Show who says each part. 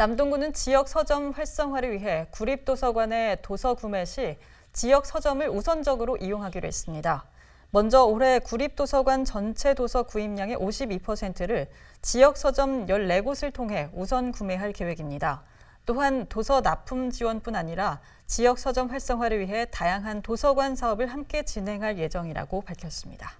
Speaker 1: 남동구는 지역 서점 활성화를 위해 구립도서관의 도서 구매 시 지역 서점을 우선적으로 이용하기로 했습니다. 먼저 올해 구립도서관 전체 도서 구입량의 52%를 지역 서점 14곳을 통해 우선 구매할 계획입니다. 또한 도서 납품 지원뿐 아니라 지역 서점 활성화를 위해 다양한 도서관 사업을 함께 진행할 예정이라고 밝혔습니다.